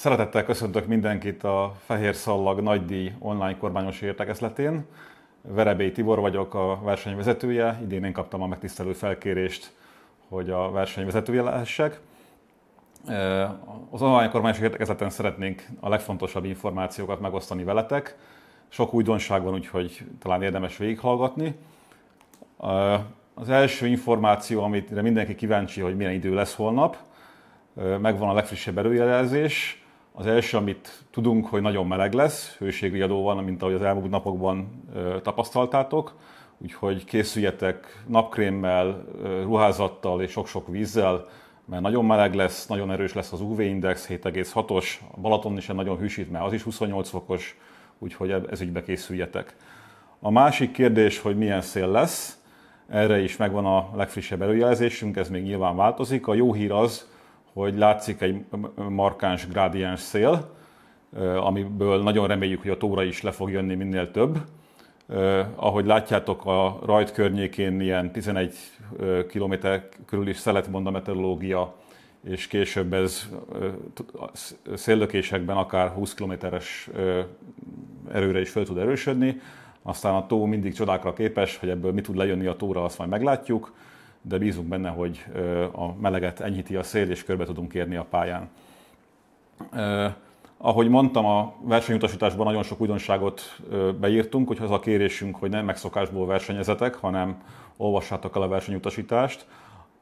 Szeretettel köszöntök mindenkit a Fehér Szallag Nagydíj online kormányos értekezletén. Verebély Tibor vagyok, a versenyvezetője. Idén én kaptam a megtisztelő felkérést, hogy a versenyvezetője lehessek. Az online kormányos értekezleten szeretnénk a legfontosabb információkat megosztani veletek. Sok újdonság van, úgyhogy talán érdemes végighallgatni. Az első információ, amit mindenki kíváncsi, hogy milyen idő lesz holnap, megvan a legfrissebb előjelzés. Az első, amit tudunk, hogy nagyon meleg lesz, hőségriadó van, mint ahogy az elmúlt napokban tapasztaltátok, úgyhogy készüljetek napkrémmel, ruházattal és sok-sok vízzel, mert nagyon meleg lesz, nagyon erős lesz az UV-index, 7,6-os, a Balaton is nagyon hűsít, mert az is 28 fokos, úgyhogy ez ügybe készüljetek. A másik kérdés, hogy milyen szél lesz, erre is megvan a legfrissebb előjelzésünk, ez még nyilván változik. A jó hír az, hogy látszik egy markáns grádiens szél, amiből nagyon reméljük, hogy a tóra is le fog jönni minél több. Ahogy látjátok, a rajt környékén ilyen 11 km körül is szelet mond a meteorológia, és később ez széllökésekben akár 20 km-es erőre is fel tud erősödni. Aztán a tó mindig csodákra képes, hogy ebből mi tud lejönni a tóra, azt majd meglátjuk de bízunk benne, hogy a meleget enyhíti a szél, és körbe tudunk érni a pályán. Ahogy mondtam, a versenyutasításban nagyon sok újdonságot beírtunk, hogy az a kérésünk, hogy nem megszokásból versenyezetek, hanem olvassátok el a versenyutasítást.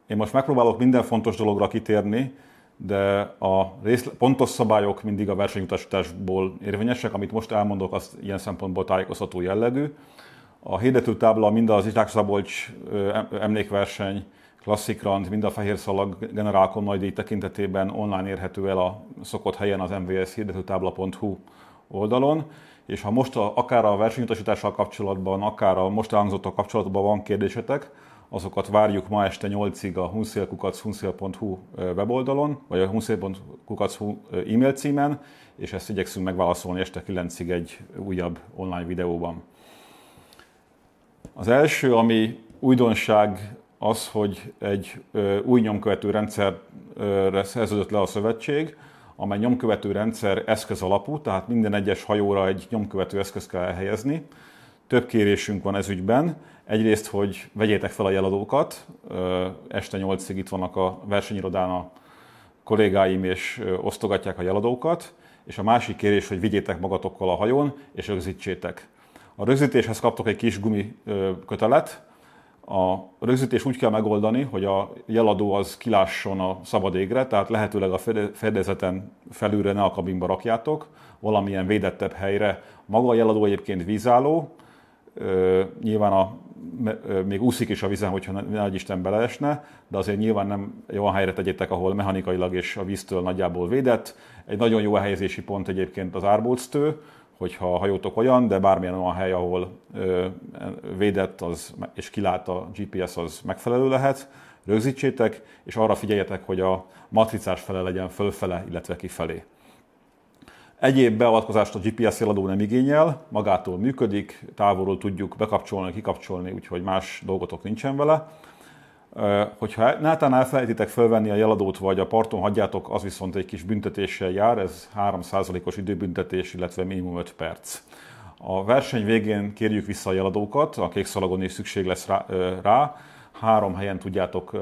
Én most megpróbálok minden fontos dologra kitérni, de a pontos szabályok mindig a versenyutasításból érvényesek, amit most elmondok, az ilyen szempontból tájékoztató jellegű. A hirdetőtábla mind az Izsák Szabolcs emlékverseny, klasszik rand, mind a fehér szalag generálkon nagy tekintetében online érhető el a szokott helyen az MVS hirdetőtábla.hu oldalon, és ha most a, akár a versenyutasítással kapcsolatban, akár a most elhangzottal kapcsolatban van kérdésetek, azokat várjuk ma este 8-ig a hunszél.hunszél.hu weboldalon, vagy a hunszél.kukac.hu e-mail címen, és ezt igyekszünk megválaszolni este 9-ig egy újabb online videóban. Az első, ami újdonság az, hogy egy új nyomkövető rendszerre szerződött le a szövetség, amely nyomkövető rendszer eszköz alapú, tehát minden egyes hajóra egy nyomkövető eszköz kell elhelyezni. Több kérésünk van ez ügyben. Egyrészt, hogy vegyétek fel a jeladókat, este 8-ig itt vannak a versenyirodán a kollégáim, és osztogatják a jeladókat, és a másik kérés, hogy vigyétek magatokkal a hajón, és rögzítsétek. A rögzítéshez kaptok egy kis gumi kötelet. A rögzítés úgy kell megoldani, hogy a jeladó az kilásson a szabad égre, tehát lehetőleg a fedezeten felülre ne a kabinba rakjátok, valamilyen védettebb helyre. Maga a jeladó egyébként vízálló, nyilván a, még úszik is a vízen, hogyha nagy Isten beleesne, de azért nyilván nem jó a helyre tegyétek, ahol mechanikailag és a víztől nagyjából védett. Egy nagyon jó elhelyezési pont egyébként az árbóctő, hogyha a hajótok olyan, de bármilyen olyan hely, ahol ö, védett az, és kilát a GPS, az megfelelő lehet, rögzítsétek, és arra figyeljetek, hogy a matricás fele legyen fölfele, illetve kifelé. Egyéb beavatkozást a GPS jeladó nem igényel, magától működik, távolról tudjuk bekapcsolni, kikapcsolni, úgyhogy más dolgotok nincsen vele. Hogyha náltalán elfelejtitek fölvenni a jeladót vagy a parton hagyjátok, az viszont egy kis büntetéssel jár, ez 3%-os időbüntetés, illetve minimum 5 perc. A verseny végén kérjük vissza a jeladókat, a kék szalagon is szükség lesz rá, rá. három helyen tudjátok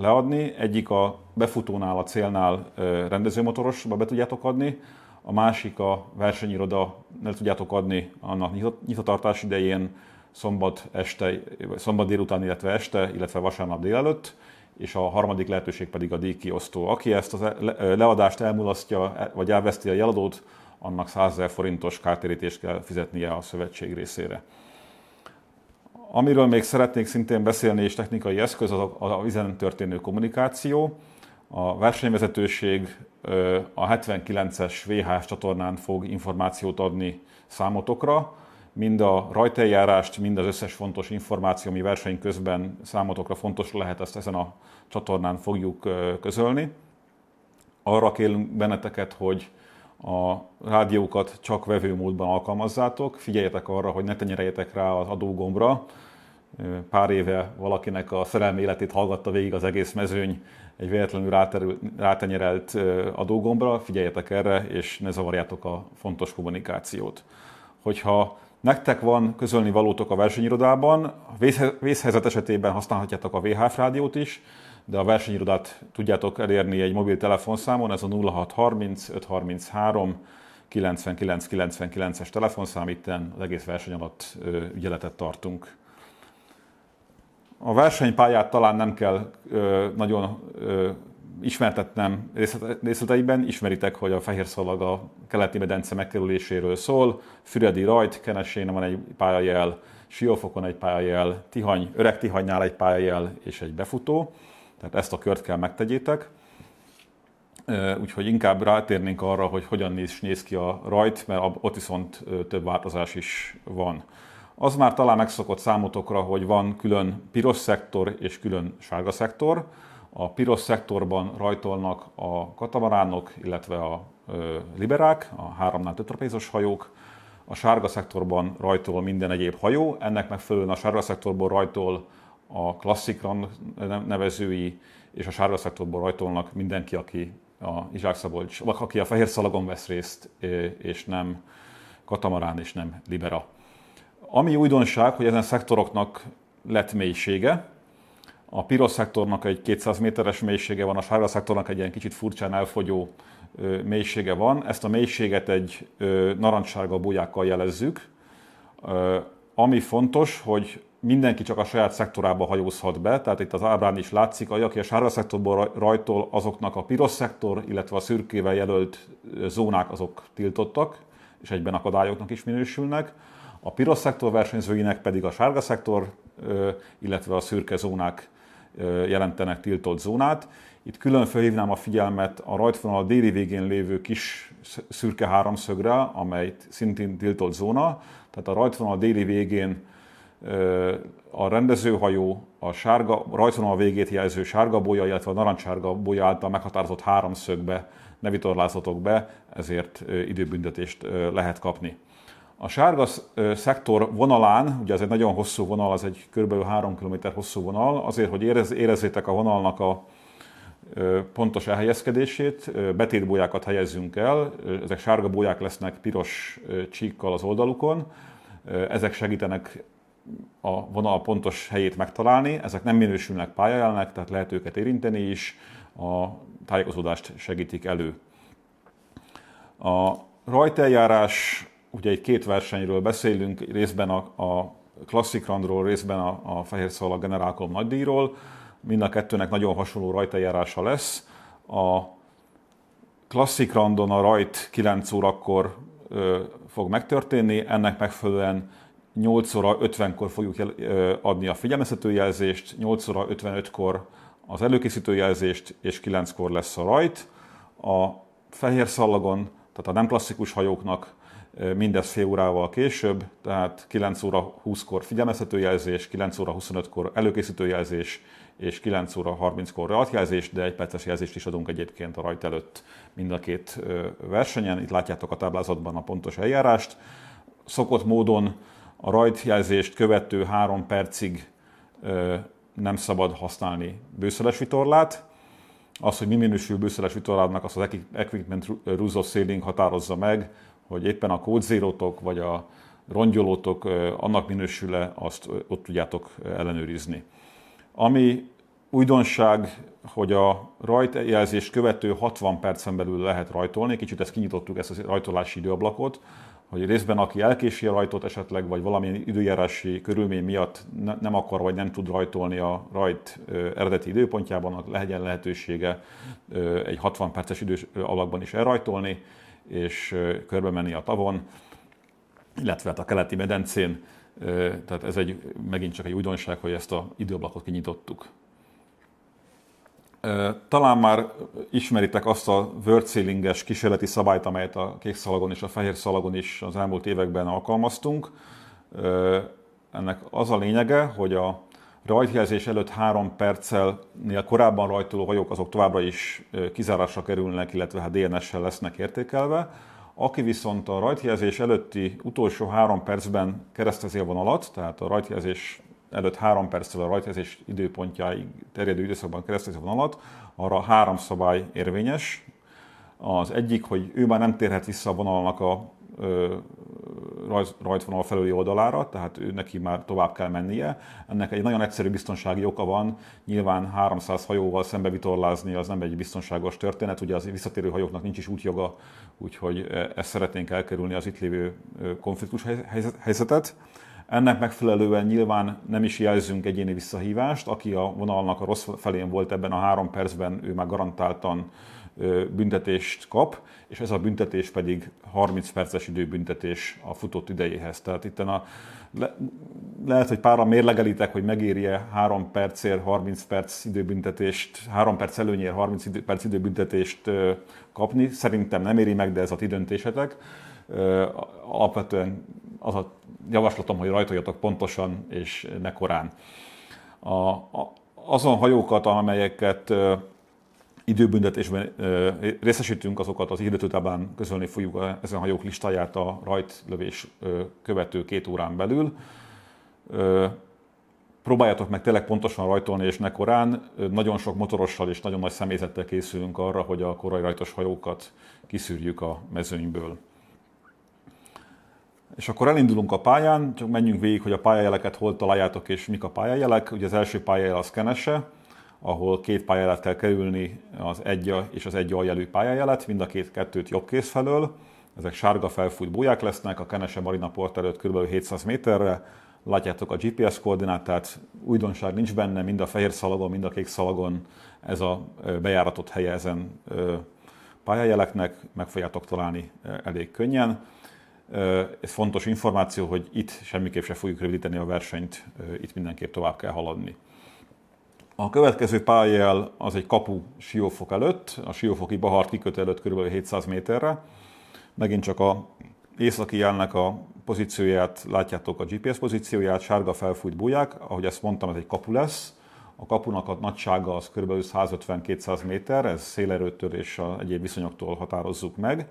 leadni, egyik a befutónál, a célnál rendezőmotorosba be tudjátok adni, a másik a versenyiroda, nem tudjátok adni annak nyitatartás idején, szombat este, szombat délután, illetve este, illetve vasárnap délelőtt, és a harmadik lehetőség pedig a díjkiosztó. Aki ezt a leadást elmulasztja, e, vagy elveszti a jeladót, annak 100 000 forintos kártérítést kell fizetnie a szövetség részére. Amiről még szeretnék szintén beszélni, és technikai eszköz, az a vizen történő kommunikáció. A versenyvezetőség a 79-es VHS csatornán fog információt adni számotokra, mind a rajteljárást, mind az összes fontos információ, ami verseny közben számotokra fontos lehet, ezt ezen a csatornán fogjuk közölni. Arra kérünk benneteket, hogy a rádiókat csak vevőmódban alkalmazzátok, figyeljetek arra, hogy ne tenyerejetek rá az adógombra. Pár éve valakinek a szerelmi életét hallgatta végig az egész mezőny egy véletlenül ráterül, rátenyerelt adógombra, figyeljetek erre, és ne zavarjátok a fontos kommunikációt. Hogyha Nektek van közölni valótok a versenyirodában, vészhelyzet esetében használhatjátok a VHF rádiót is, de a versenyirodát tudjátok elérni egy mobiltelefonszámon, ez a 0630 533 9999-es telefonszám, itt az egész verseny alatt ügyeletet tartunk. A versenypályát talán nem kell nagyon ismertetnem részleteiben, ismeritek, hogy a fehér szalag a keleti medence megkerüléséről szól, Füredi rajt, Kenesén van egy pályajel, Siófokon egy pályajel, Tihany, Öreg Tihanynál egy pályajel és egy befutó, tehát ezt a kört kell megtegyétek. Úgyhogy inkább rátérnénk arra, hogy hogyan néz, néz ki a rajt, mert ott viszont több változás is van. Az már talán megszokott számotokra, hogy van külön piros szektor és külön sárga szektor a piros szektorban rajtolnak a katamaránok, illetve a liberák, a háromnál tetrapézos hajók, a sárga szektorban rajtol minden egyéb hajó, ennek megfelelően a sárga szektorból rajtol a klasszik nevezői, és a sárga szektorból rajtolnak mindenki, aki a Izsák Szabolcs, vagy aki a fehér szalagon vesz részt, és nem katamarán, és nem libera. Ami újdonság, hogy ezen szektoroknak lett mélysége, a piros szektornak egy 200 méteres mélysége van, a sárga szektornak egy ilyen kicsit furcsán elfogyó mélysége van. Ezt a mélységet egy narancssárga bujákkal jelezzük. Ami fontos, hogy mindenki csak a saját szektorába hajózhat be, tehát itt az ábrán is látszik, hogy aki a sárga szektorból rajtol, azoknak a piros szektor, illetve a szürkével jelölt zónák azok tiltottak, és egyben akadályoknak is minősülnek. A piros szektor versenyzőinek pedig a sárga szektor, illetve a szürke zónák jelentenek tiltott zónát. Itt külön felhívnám a figyelmet a rajtvonal déli végén lévő kis szürke háromszögre, amely szintén tiltott zóna. Tehát a rajtvonal déli végén a rendezőhajó a sárga, rajtvonal végét jelző sárga bolya, illetve a narancsárga bolya által meghatározott háromszögbe ne vitorlázhatok be, ezért időbüntetést lehet kapni. A sárga szektor vonalán, ugye ez egy nagyon hosszú vonal, ez egy kb. 3 km hosszú vonal, azért, hogy érez, érezzétek a vonalnak a pontos elhelyezkedését, betétbójákat helyezzünk el, ezek sárga bóják lesznek piros csíkkal az oldalukon, ezek segítenek a vonal pontos helyét megtalálni, ezek nem minősülnek pályájának, tehát lehet őket érinteni is, a tájékozódást segítik elő. A rajteljárás ugye itt két versenyről beszélünk, részben a, a Classic randról, részben a, a fehér szalag generálkom nagydíjról. Mind a kettőnek nagyon hasonló rajtajárása lesz. A Classic randon a rajt 9 órakor ö, fog megtörténni, ennek megfelelően 8 óra 50-kor fogjuk jel, ö, adni a figyelmeztetőjelzést, 8 óra 55-kor az előkészítőjelzést, és 9-kor lesz a rajt. A fehér szallagon, tehát a nem klasszikus hajóknak mindez fél órával később, tehát 9 óra 20-kor figyelmeztető jelzés, 9 óra 25-kor előkészítő jelzés, és 9 óra 30-kor rajtjelzés, de egy perces jelzést is adunk egyébként a rajt előtt mind a két versenyen. Itt látjátok a táblázatban a pontos eljárást. Szokott módon a rajtjelzést követő három percig nem szabad használni bőszeles vitorlát. Az, hogy mi minősül bőszeles vitorlátnak, az az Equipment Rules of Sailing határozza meg, hogy éppen a kódzérotok vagy a rongyolótok annak minősül-e, azt ott tudjátok ellenőrizni. Ami újdonság, hogy a rajtjelzés követő 60 percen belül lehet rajtolni, kicsit ezt kinyitottuk, ezt a rajtolási időablakot, hogy részben aki elkési a rajtot esetleg, vagy valamilyen időjárási körülmény miatt ne, nem akar, vagy nem tud rajtolni a rajt ö, eredeti időpontjában, legyen lehetősége ö, egy 60 perces idős alakban is elrajtolni és körbe menni a tavon, illetve hát a keleti medencén. Tehát ez egy, megint csak egy újdonság, hogy ezt a időablakot kinyitottuk. Talán már ismeritek azt a vörcélinges kísérleti szabályt, amelyet a kék szalagon és a fehér szalagon is az elmúlt években alkalmaztunk. Ennek az a lényege, hogy a rajtjelzés előtt három perccel, perccelnél korábban rajtoló hajók azok továbbra is kizárásra kerülnek, illetve hát DNS-sel lesznek értékelve. Aki viszont a rajtjelzés előtti utolsó három percben keresztezi a vonalat, tehát a rajtjelzés előtt három perccel a rajtjelzés időpontjáig terjedő időszakban keresztezi a vonalat, arra három szabály érvényes. Az egyik, hogy ő már nem térhet vissza a vonalnak a rajz, rajtvonal felüli oldalára, tehát ő neki már tovább kell mennie. Ennek egy nagyon egyszerű biztonsági oka van, nyilván 300 hajóval szembe vitorlázni az nem egy biztonságos történet, ugye az visszatérő hajóknak nincs is útjoga, úgyhogy e, ezt szeretnénk elkerülni az itt lévő konfliktus helyzetet. Ennek megfelelően nyilván nem is jelzünk egyéni visszahívást, aki a vonalnak a rossz felén volt ebben a három percben, ő már garantáltan büntetést kap, és ez a büntetés pedig 30 perces időbüntetés a futott idejéhez. Tehát itt a, le, lehet, hogy pára mérlegelitek, hogy megéri-e 3 percért 30 perc időbüntetést, 3 perc előnyért 30 idő, perc időbüntetést kapni. Szerintem nem éri meg, de ez a ti döntésetek. Alapvetően az a javaslatom, hogy rajtoljatok pontosan és ne korán. A, a, azon hajókat, amelyeket időbüntetésben részesítünk, azokat az hirdetőtáblán közölni fogjuk ezen hajók listáját a rajtlövés követő két órán belül. Próbáljátok meg tényleg pontosan rajtolni és ne korán. Nagyon sok motorossal és nagyon nagy személyzettel készülünk arra, hogy a korai rajtos hajókat kiszűrjük a mezőnyből. És akkor elindulunk a pályán, csak menjünk végig, hogy a pályajeleket hol találjátok és mik a pályajelek. Ugye az első pályajel az kenese, ahol két pályáját kell kerülni, az egy és az egy aljelű pályájelet, mind a két kettőt jobb kész felől. Ezek sárga felfújt búják lesznek, a Kenese Marina port előtt kb. 700 méterre. Látjátok a GPS koordinátát, újdonság nincs benne, mind a fehér szalagon, mind a kék szalagon ez a bejáratott helye ezen pályájeleknek, meg fogjátok találni elég könnyen. Ez fontos információ, hogy itt semmiképp se fogjuk rövidíteni a versenyt, itt mindenképp tovább kell haladni. A következő pályel az egy kapu Siófok előtt, a Siófoki Bahart kikötő előtt kb. 700 méterre. Megint csak a északi jelnek a pozícióját, látjátok a GPS pozícióját, sárga felfújt búják, ahogy ezt mondtam, ez egy kapu lesz. A kapunak a nagysága az kb. 150-200 méter, ez szélerőtől és egyéb viszonyoktól határozzuk meg.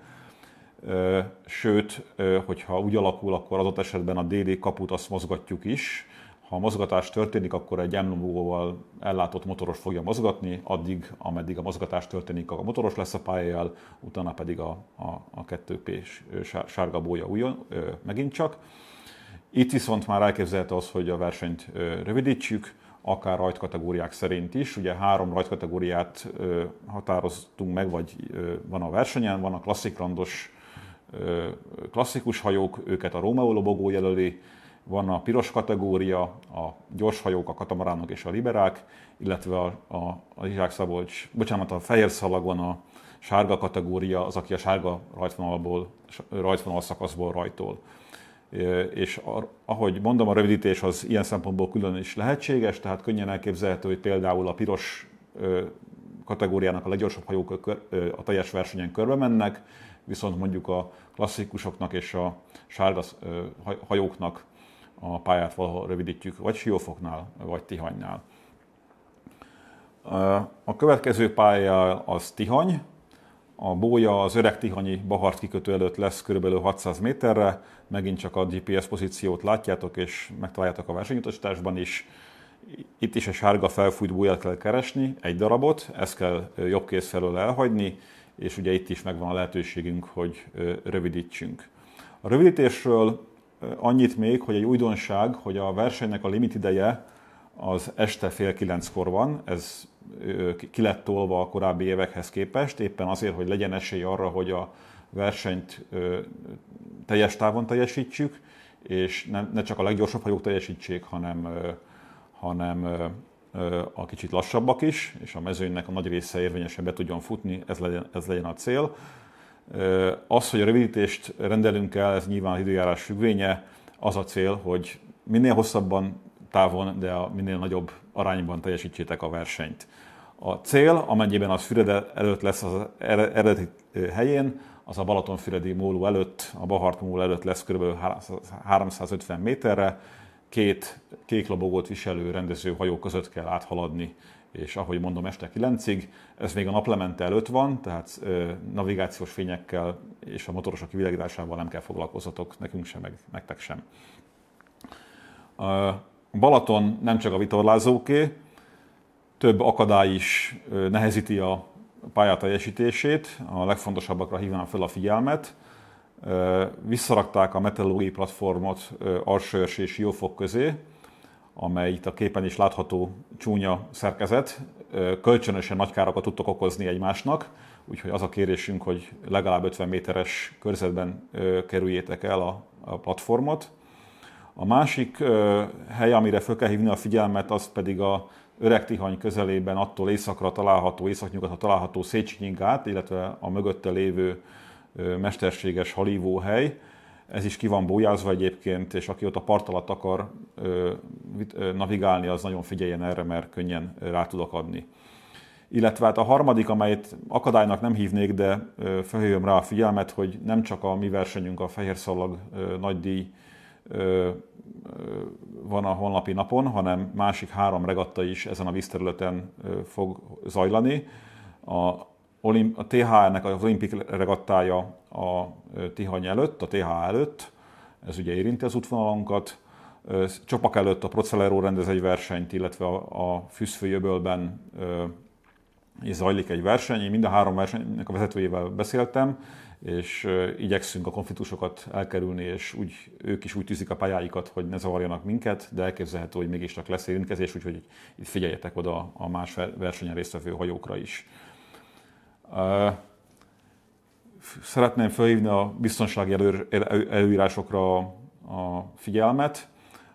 Sőt, hogyha úgy alakul, akkor adott esetben a déli kaput azt mozgatjuk is, ha a mozgatás történik, akkor egy emlomlóval ellátott motoros fogja mozgatni, addig, ameddig a mozgatás történik, a motoros lesz a pályájel, utána pedig a, a, a 2P sárga bója újon, ö, megint csak. Itt viszont már elképzelhető az, hogy a versenyt ö, rövidítsük, akár rajtkategóriák szerint is. Ugye három rajtkategóriát ö, határoztunk meg, vagy ö, van a versenyen, van a klasszikrandos klasszikus hajók, őket a Rómeó lobogó jelöli, van a piros kategória, a gyorshajók, a katamaránok és a liberák, illetve a, a, a Izsák Szabolcs, bocsánat, a fehér szalagon a sárga kategória az, aki a sárga rajtvonalból, rajtvonal szakaszból rajtól. És a, ahogy mondom, a rövidítés az ilyen szempontból külön is lehetséges, tehát könnyen elképzelhető, hogy például a piros kategóriának a leggyorsabb hajók a teljes versenyen körbe mennek, viszont mondjuk a klasszikusoknak és a sárga hajóknak a pályát valahol rövidítjük, vagy Siófoknál, vagy tihanynál. A következő pálya az Tihany, a bója az öreg Tihanyi Bahart kikötő előtt lesz kb. 600 méterre, megint csak a GPS pozíciót látjátok és megtaláljátok a versenyutasításban is. Itt is a sárga felfújt bóját kell keresni, egy darabot, ezt kell jobb kéz felől elhagyni, és ugye itt is megvan a lehetőségünk, hogy rövidítsünk. A rövidítésről annyit még, hogy egy újdonság, hogy a versenynek a limitideje az este fél kilenckor van, ez ki lett tolva a korábbi évekhez képest, éppen azért, hogy legyen esély arra, hogy a versenyt teljes távon teljesítsük, és ne csak a leggyorsabb hajók teljesítsék, hanem, hanem a kicsit lassabbak is, és a mezőnynek a nagy része érvényesen be tudjon futni, ez legyen, ez legyen a cél. Az, hogy a rövidítést rendelünk el, ez nyilván az időjárás függvénye, az a cél, hogy minél hosszabban távon, de a minél nagyobb arányban teljesítsétek a versenyt. A cél, amennyiben az Füred előtt lesz az er-, eredeti helyén, az a Balatonfüredi móló előtt, a Bahart móló előtt lesz kb. 350 méterre, két kék lobogót viselő rendező hajó között kell áthaladni és ahogy mondom, este 9-ig. Ez még a naplemente előtt van, tehát navigációs fényekkel és a motorosok világításával nem kell foglalkozatok, nekünk sem, meg nektek sem. A Balaton nem csak a vitorlázóké, több akadály is nehezíti a pálya teljesítését, a legfontosabbakra hívnám fel a figyelmet. Visszarakták a meteorológiai platformot alsó és jófok közé, amely itt a képen is látható csúnya szerkezet, kölcsönösen nagy károkat tudtok okozni egymásnak, úgyhogy az a kérésünk, hogy legalább 50 méteres körzetben kerüljétek el a, platformot. A másik hely, amire fel kell hívni a figyelmet, az pedig a Öreg Tihany közelében attól északra található, északnyugatra található Széchenyi gát, illetve a mögötte lévő mesterséges halívóhely, ez is ki van bújázva egyébként, és aki ott a part alatt akar navigálni, az nagyon figyeljen erre, mert könnyen rá tudok adni. Illetve hát a harmadik, amelyet akadálynak nem hívnék, de felhívom rá a figyelmet, hogy nem csak a mi versenyünk, a Fehér Szalag nagy díj van a honlapi napon, hanem másik három regatta is ezen a vízterületen fog zajlani. A a THR-nek az olimpik regattája a Tihany előtt, a TH előtt, ez ugye érinti az útvonalunkat. Csapak előtt a Procelero rendez egy versenyt, illetve a, a Füszfőjöbölben és zajlik egy verseny. Én mind a három versenynek a vezetőjével beszéltem, és igyekszünk a konfliktusokat elkerülni, és úgy, ők is úgy tűzik a pályáikat, hogy ne zavarjanak minket, de elképzelhető, hogy mégis csak lesz érintkezés, úgyhogy figyeljetek oda a más versenyen résztvevő hajókra is. Szeretném felhívni a biztonsági előírásokra a figyelmet,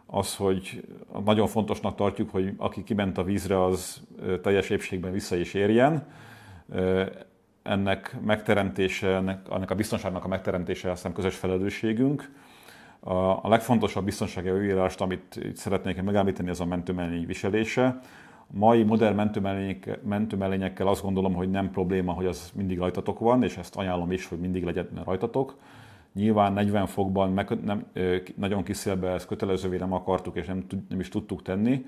az, hogy nagyon fontosnak tartjuk, hogy aki kiment a vízre, az teljes épségben vissza is érjen. Ennek megteremtése, ennek, ennek a biztonságnak a megteremtése hiszem közös felelősségünk. A legfontosabb biztonsági előírást, amit itt szeretnék megállítani, az a mentőmennyi viselése mai modern mentőmelények, mentőmelényekkel azt gondolom, hogy nem probléma, hogy az mindig rajtatok van, és ezt ajánlom is, hogy mindig legyen rajtatok. Nyilván 40 fokban meg, nem, nagyon kiszélbe ezt kötelezővé nem akartuk, és nem, nem is tudtuk tenni.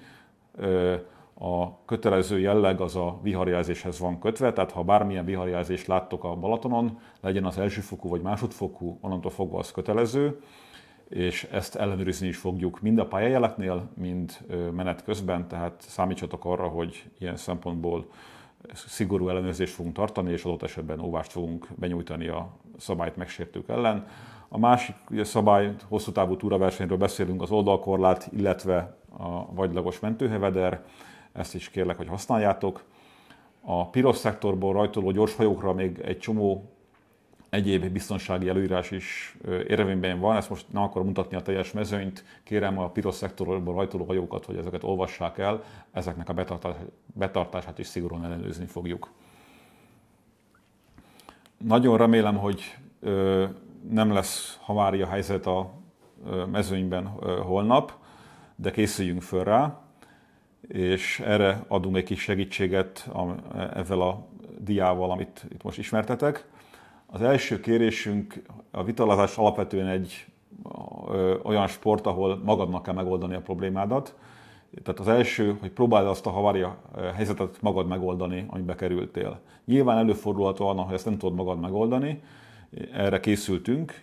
A kötelező jelleg az a viharjelzéshez van kötve, tehát ha bármilyen viharjelzést láttok a Balatonon, legyen az elsőfokú vagy másodfokú, onnantól fogva az kötelező és ezt ellenőrizni is fogjuk mind a pályajeleknél, mind menet közben, tehát számítsatok arra, hogy ilyen szempontból szigorú ellenőrzést fogunk tartani, és adott esetben óvást fogunk benyújtani a szabályt megsértők ellen. A másik szabály, hosszú távú túraversenyről beszélünk, az oldalkorlát, illetve a vagylagos mentőheveder, ezt is kérlek, hogy használjátok. A piros szektorból rajtoló gyorshajókra még egy csomó egyéb biztonsági előírás is érvényben van, ezt most nem akarom mutatni a teljes mezőnyt, kérem a piros szektorból rajtoló hajókat, hogy ezeket olvassák el, ezeknek a betartását is szigorúan ellenőrizni fogjuk. Nagyon remélem, hogy nem lesz havária helyzet a mezőnyben holnap, de készüljünk föl rá, és erre adunk egy kis segítséget e, ezzel a diával, amit itt most ismertetek. Az első kérésünk, a vitalazás alapvetően egy olyan sport, ahol magadnak kell megoldani a problémádat. Tehát az első, hogy próbáld azt a havária helyzetet magad megoldani, amibe kerültél. Nyilván előfordulhat olyan, hogy ezt nem tudod magad megoldani, erre készültünk,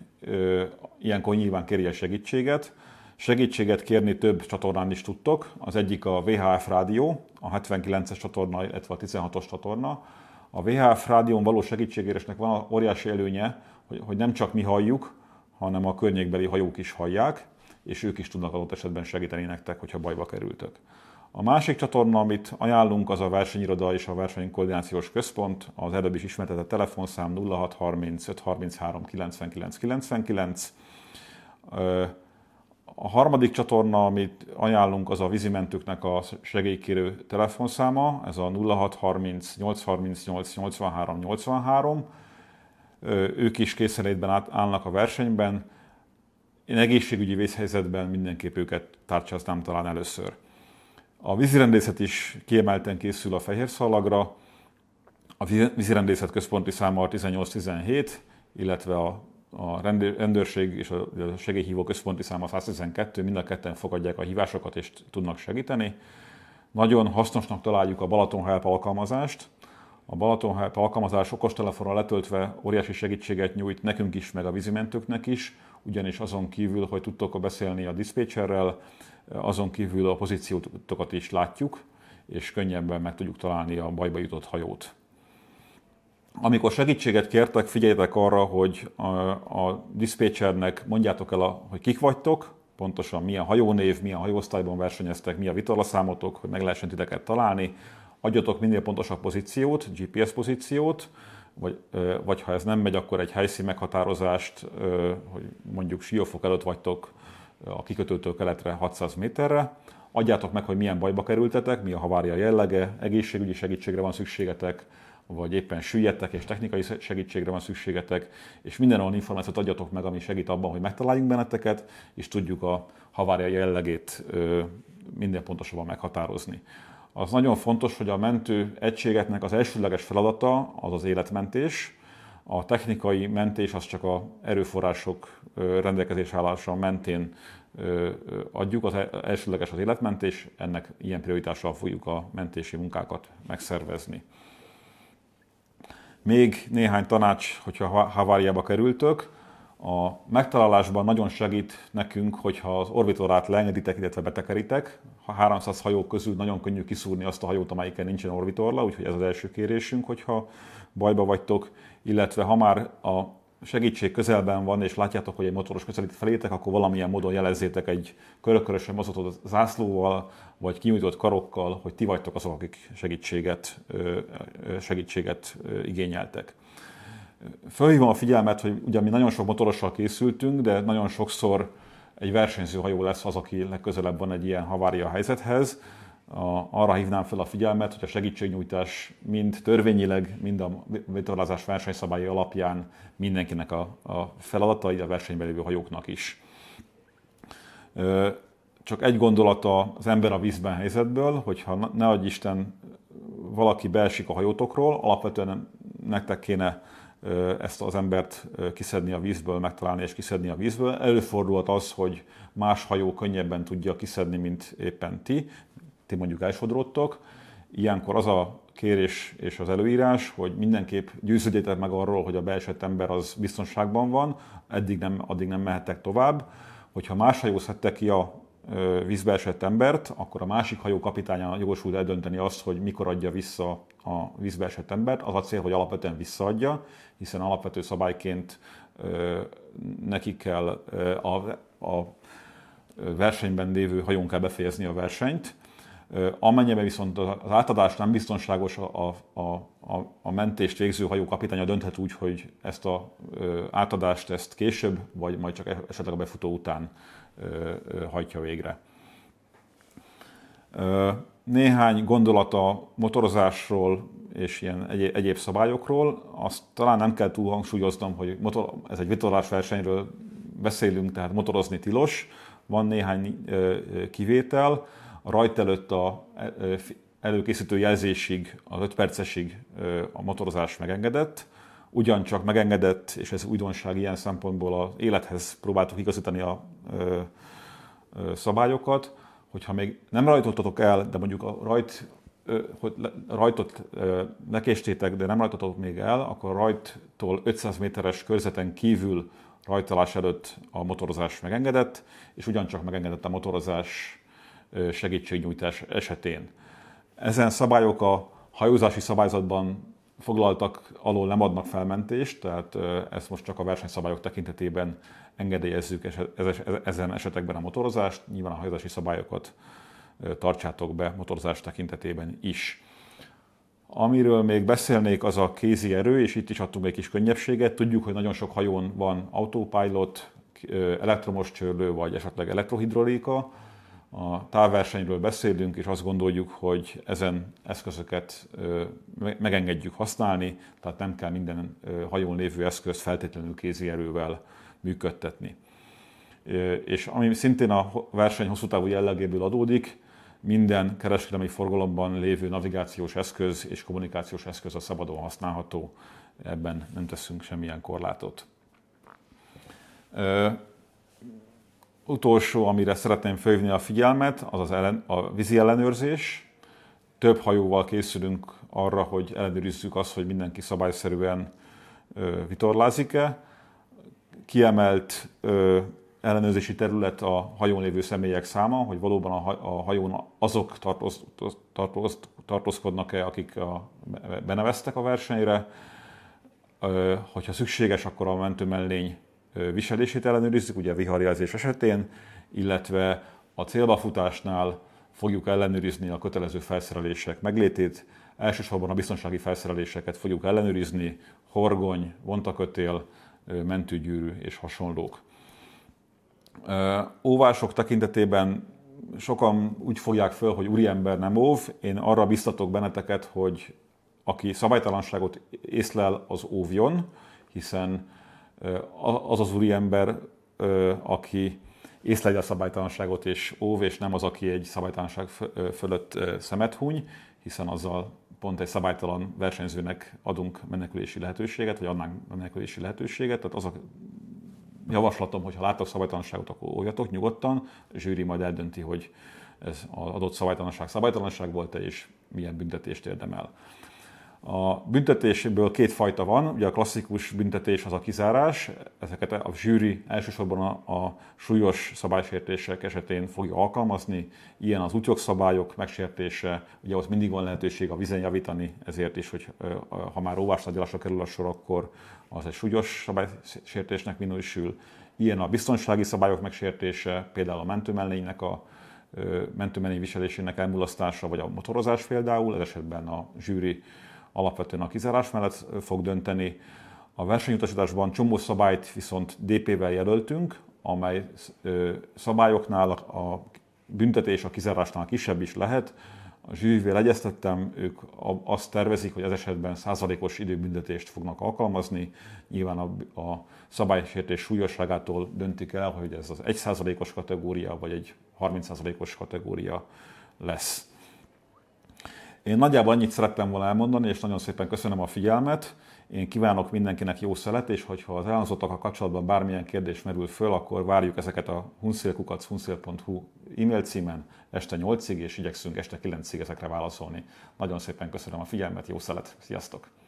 ilyenkor nyilván kérje segítséget. Segítséget kérni több csatornán is tudtok. Az egyik a VHF rádió, a 79-es csatorna, illetve a 16-os csatorna, a VHF rádión való segítségéresnek van óriási előnye, hogy, hogy nem csak mi halljuk, hanem a környékbeli hajók is hallják, és ők is tudnak adott esetben segíteni nektek, hogyha bajba kerültök. A másik csatorna, amit ajánlunk, az a versenyiroda és a versenykoordinációs központ. Az előbb is ismertetett telefonszám 0630 533 99 99. A harmadik csatorna, amit ajánlunk, az a vízimentőknek a segélykérő telefonszáma, ez a 0630 838 83 83. Ők is készenlétben állnak a versenyben. Én egészségügyi vészhelyzetben mindenképp őket tárcsáznám talán először. A vízirendészet is kiemelten készül a fehér szalagra. A vízirendészet központi száma a 1817, illetve a a rendőrség és a segélyhívó központi száma 112, mind a ketten fogadják a hívásokat és tudnak segíteni. Nagyon hasznosnak találjuk a Balaton Help alkalmazást. A Balaton Help alkalmazás okostelefonra letöltve óriási segítséget nyújt nekünk is, meg a vízimentőknek is, ugyanis azon kívül, hogy tudtok beszélni a diszpécserrel, azon kívül a pozíciótokat is látjuk, és könnyebben meg tudjuk találni a bajba jutott hajót amikor segítséget kértek, figyeljetek arra, hogy a, a dispatchernek mondjátok el, a, hogy kik vagytok, pontosan milyen hajónév, milyen hajóosztályban versenyeztek, mi a vitalaszámotok, hogy meg lehessen titeket találni. Adjatok minél pontosabb pozíciót, GPS pozíciót, vagy, vagy ha ez nem megy, akkor egy helyszín meghatározást, hogy mondjuk Siófok előtt vagytok a kikötőtől keletre 600 méterre. Adjátok meg, hogy milyen bajba kerültetek, mi a havária jellege, egészségügyi segítségre van szükségetek, vagy éppen süllyedtek, és technikai segítségre van szükségetek, és minden olyan információt adjatok meg, ami segít abban, hogy megtaláljunk benneteket, és tudjuk a havária jellegét minden pontosabban meghatározni. Az nagyon fontos, hogy a mentő egységeknek az elsődleges feladata az az életmentés, a technikai mentés az csak a erőforrások rendelkezés állása mentén adjuk, az e-, elsődleges az életmentés, ennek ilyen prioritással fogjuk a mentési munkákat megszervezni. Még néhány tanács, hogyha Haváriába kerültök. A megtalálásban nagyon segít nekünk, hogyha az orbitorát leengeditek, illetve betekeritek. A 300 hajó közül nagyon könnyű kiszúrni azt a hajót, amelyiken nincsen orbitorla, úgyhogy ez az első kérésünk, hogyha bajba vagytok. Illetve ha már a segítség közelben van, és látjátok, hogy egy motoros közelít felétek, akkor valamilyen módon jelezzétek egy körökörösen mozgatott zászlóval, vagy kinyújtott karokkal, hogy ti vagytok azok, akik segítséget, segítséget igényeltek. Fölhívom a figyelmet, hogy ugye mi nagyon sok motorossal készültünk, de nagyon sokszor egy versenyző hajó lesz az, aki legközelebb van egy ilyen havária helyzethez, a, arra hívnám fel a figyelmet, hogy a segítségnyújtás mind törvényileg, mind a vitorlázás versenyszabályi alapján mindenkinek a, a feladata, így a versenyben lévő hajóknak is. Csak egy gondolata az ember a vízben helyzetből, hogyha ne adj Isten, valaki beesik a hajótokról, alapvetően nektek kéne ezt az embert kiszedni a vízből, megtalálni és kiszedni a vízből. Előfordulhat az, hogy más hajó könnyebben tudja kiszedni, mint éppen ti ti mondjuk elsodródtok, ilyenkor az a kérés és az előírás, hogy mindenképp győződjetek meg arról, hogy a beesett ember az biztonságban van, eddig nem, addig nem mehettek tovább. Hogyha más hajózhattek ki a vízbe esett embert, akkor a másik hajó kapitánya jogosult eldönteni azt, hogy mikor adja vissza a vízbe esett embert. Az a cél, hogy alapvetően visszaadja, hiszen alapvető szabályként neki kell a, a versenyben lévő hajón kell befejezni a versenyt, Amennyiben viszont az átadás nem biztonságos, a, a, a, a mentést végző hajó kapitánya dönthet úgy, hogy ezt az átadást ezt később, vagy majd csak e-, esetleg a befutó után hajtja végre. Néhány gondolat a motorozásról és ilyen egyéb szabályokról. Azt talán nem kell túl hangsúlyoznom, hogy motor, ez egy vitorlás versenyről beszélünk, tehát motorozni tilos. Van néhány kivétel a rajt előtt a e, e, előkészítő jelzésig, az 5 percesig e, a motorozás megengedett, ugyancsak megengedett, és ez újdonság ilyen szempontból az élethez próbáltuk igazítani a szabályokat, hogyha még nem rajtoltatok el, de mondjuk a rajt, hogy rajtot lekéstétek, de nem rajtoltatok még el, akkor a rajttól 500 méteres körzeten kívül rajtalás előtt a motorozás megengedett, és ugyancsak megengedett a motorozás segítségnyújtás esetén. Ezen szabályok a hajózási szabályzatban foglaltak alól nem adnak felmentést, tehát ezt most csak a versenyszabályok tekintetében engedélyezzük ezen esetekben a motorozást, nyilván a hajózási szabályokat tartsátok be motorozás tekintetében is. Amiről még beszélnék, az a kézi erő, és itt is adtunk egy kis könnyebbséget. Tudjuk, hogy nagyon sok hajón van autopilot, elektromos csörlő, vagy esetleg elektrohidrolika a távversenyről beszélünk, és azt gondoljuk, hogy ezen eszközöket megengedjük használni, tehát nem kell minden hajón lévő eszközt feltétlenül kézi erővel működtetni. És ami szintén a verseny hosszú távú jellegéből adódik, minden kereskedelmi forgalomban lévő navigációs eszköz és kommunikációs eszköz a szabadon használható, ebben nem teszünk semmilyen korlátot utolsó, amire szeretném felhívni a figyelmet, az, az ellen, a vízi ellenőrzés. Több hajóval készülünk arra, hogy ellenőrizzük azt, hogy mindenki szabályszerűen ö, vitorlázik-e. Kiemelt ö, ellenőrzési terület a hajón lévő személyek száma, hogy valóban a hajón azok tartoz, tartoz, tartózkodnak-e, akik a, beneveztek a versenyre. Ö, hogyha szükséges, akkor a mentőmellény viselését ellenőrizzük, ugye a viharjelzés esetén, illetve a célbafutásnál fogjuk ellenőrizni a kötelező felszerelések meglétét, elsősorban a biztonsági felszereléseket fogjuk ellenőrizni, horgony, vontakötél, mentőgyűrű és hasonlók. Óvások tekintetében sokan úgy fogják föl, hogy úriember nem óv. Én arra biztatok benneteket, hogy aki szabálytalanságot észlel, az óvjon, hiszen az az úriember, aki észlelje a szabálytalanságot és óv, és nem az, aki egy szabálytalanság fölött szemet huny, hiszen azzal pont egy szabálytalan versenyzőnek adunk menekülési lehetőséget, vagy adnánk menekülési lehetőséget. Tehát az a javaslatom, hogy ha láttok szabálytalanságot, akkor óvjatok nyugodtan, a zsűri majd eldönti, hogy ez az adott szabálytalanság szabálytalanság volt-e, és milyen büntetést érdemel. A büntetésből két fajta van, ugye a klasszikus büntetés az a kizárás, ezeket a zsűri elsősorban a, a súlyos szabálysértések esetén fogja alkalmazni, ilyen az útjogszabályok megsértése, ugye ott mindig van lehetőség a vizen javítani, ezért is, hogy ha már óvástárgyalásra kerül a sor, akkor az egy súlyos szabálysértésnek minősül. Ilyen a biztonsági szabályok megsértése, például a mentőmellénynek a mentőmellény viselésének elmulasztása, vagy a motorozás például, ez esetben a zsűri alapvetően a kizárás mellett fog dönteni. A versenyutasításban csomó szabályt viszont DP-vel jelöltünk, amely szabályoknál a büntetés a kizárásnál kisebb is lehet. A zsűrivel egyeztettem, ők azt tervezik, hogy ez esetben százalékos időbüntetést fognak alkalmazni. Nyilván a, a szabálysértés súlyosságától döntik el, hogy ez az 1 százalékos kategória, vagy egy 30 százalékos kategória lesz. Én nagyjából annyit szerettem volna elmondani, és nagyon szépen köszönöm a figyelmet. Én kívánok mindenkinek jó szelet, és hogyha az a kapcsolatban bármilyen kérdés merül föl, akkor várjuk ezeket a hunszélkukac, e-mail címen este 8-ig, és igyekszünk este 9-ig ezekre válaszolni. Nagyon szépen köszönöm a figyelmet, jó szelet, sziasztok!